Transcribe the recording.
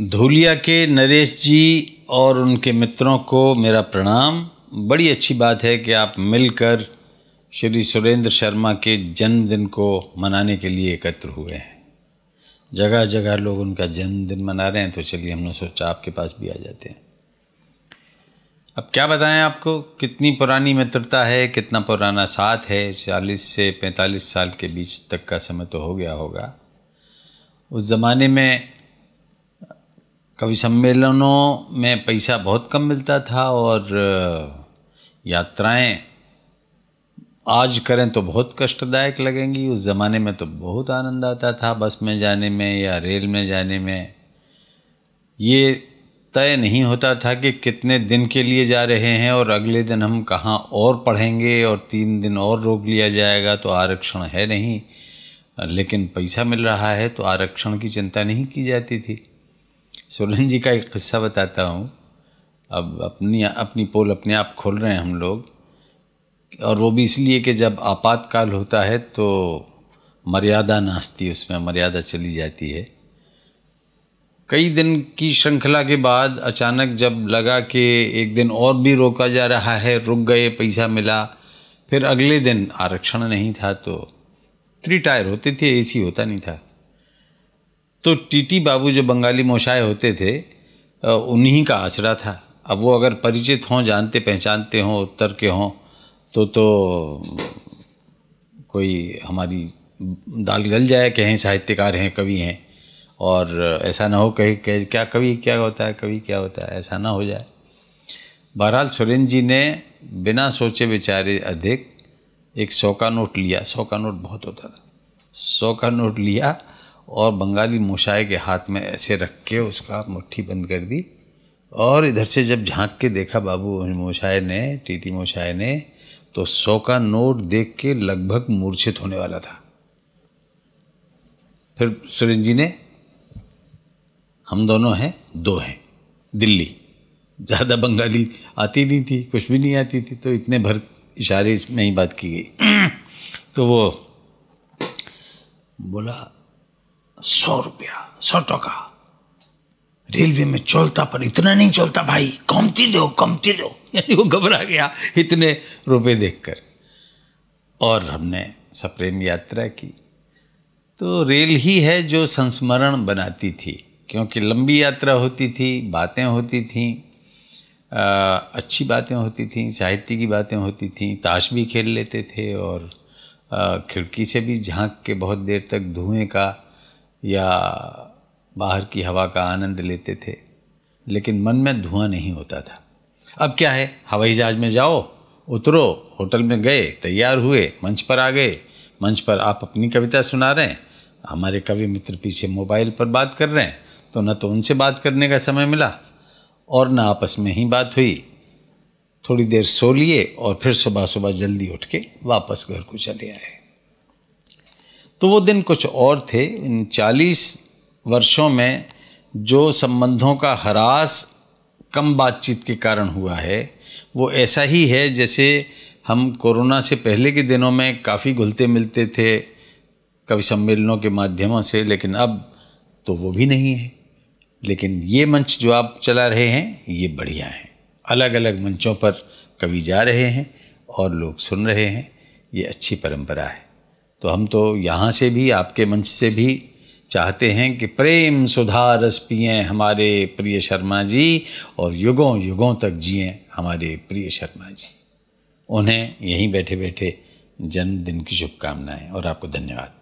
धूलिया के नरेश जी और उनके मित्रों को मेरा प्रणाम बड़ी अच्छी बात है कि आप मिलकर श्री सुरेंद्र शर्मा के जन्मदिन को मनाने के लिए एकत्र हुए हैं जगह जगह लोग उनका जन्मदिन मना रहे हैं तो चलिए हमने सोचा आपके पास भी आ जाते हैं अब क्या बताएं आपको कितनी पुरानी मित्रता है कितना पुराना साथ है चालीस से पैंतालीस साल के बीच तक का समय तो हो गया होगा उस ज़माने में कवि सम्मेलनों में पैसा बहुत कम मिलता था और यात्राएं आज करें तो बहुत कष्टदायक लगेंगी उस ज़माने में तो बहुत आनंद आता था बस में जाने में या रेल में जाने में ये तय नहीं होता था कि कितने दिन के लिए जा रहे हैं और अगले दिन हम कहाँ और पढ़ेंगे और तीन दिन और रोक लिया जाएगा तो आरक्षण है नहीं लेकिन पैसा मिल रहा है तो आरक्षण की चिंता नहीं की जाती थी सोलन जी का एक किस्सा बताता हूँ अब अपनी अपनी पोल अपने आप खोल रहे हैं हम लोग और वो भी इसलिए कि जब आपातकाल होता है तो मर्यादा नाचती उसमें मर्यादा चली जाती है कई दिन की श्रृंखला के बाद अचानक जब लगा कि एक दिन और भी रोका जा रहा है रुक गए पैसा मिला फिर अगले दिन आरक्षण नहीं था तो थ्री टायर होते थे एसी होता नहीं था तो टीटी बाबू जो बंगाली मोशाए होते थे उन्हीं का आसरा था अब वो अगर परिचित हों जानते पहचानते हों उत्तर के हों तो तो कोई हमारी दाल गल जाए कहें साहित्यकार हैं कवि हैं और ऐसा ना हो कहीं कह क्या कवि क्या होता है कवि क्या होता है ऐसा ना हो जाए बहरहाल सुरेंद्र जी ने बिना सोचे विचारे अधिक एक सौ का नोट लिया सौ का नोट बहुत होता था सौ का नोट लिया और बंगाली मोशाए के हाथ में ऐसे रख के उसका मुट्ठी बंद कर दी और इधर से जब झांक के देखा बाबू मोशाए ने टीटी मोशाए ने तो सौ का नोट देख के लगभग मूर्छित होने वाला था फिर सुरेंद्र जी ने हम दोनों हैं दो हैं दिल्ली ज़्यादा बंगाली आती नहीं थी कुछ भी नहीं आती थी तो इतने भर इशारे इसमें ही बात की गई तो वो बोला सौ रुपया सौ टका रेलवे में चलता पर इतना नहीं चलता भाई कमती दो कमती दो यानी वो घबरा गया इतने रुपए देखकर और हमने सप्रेम यात्रा की तो रेल ही है जो संस्मरण बनाती थी क्योंकि लंबी यात्रा होती थी बातें होती आ, अच्छी बातें होती थी साहित्य की बातें होती थी ताश भी खेल लेते थे और खिड़की से भी झांक के बहुत देर तक धुएं का या बाहर की हवा का आनंद लेते थे लेकिन मन में धुआं नहीं होता था अब क्या है हवाई जहाज में जाओ उतरो होटल में गए तैयार हुए मंच पर आ गए मंच पर आप अपनी कविता सुना रहे हैं हमारे कवि मित्र पीछे मोबाइल पर बात कर रहे हैं तो न तो उनसे बात करने का समय मिला और न आपस में ही बात हुई थोड़ी देर सो लिए और फिर सुबह सुबह जल्दी उठ के वापस घर को चले आए तो वो दिन कुछ और थे इन चालीस वर्षों में जो संबंधों का हरास कम बातचीत के कारण हुआ है वो ऐसा ही है जैसे हम कोरोना से पहले के दिनों में काफ़ी घुलते मिलते थे कवि सम्मेलनों के माध्यमों से लेकिन अब तो वो भी नहीं है लेकिन ये मंच जो आप चला रहे हैं ये बढ़िया हैं अलग अलग मंचों पर कवि जा रहे हैं और लोग सुन रहे हैं ये अच्छी परंपरा है तो हम तो यहाँ से भी आपके मंच से भी चाहते हैं कि प्रेम सुधा रस पिए हमारे प्रिय शर्मा जी और युगों युगों तक जिए हमारे प्रिय शर्मा जी उन्हें यहीं बैठे बैठे जन्मदिन की शुभकामनाएं और आपको धन्यवाद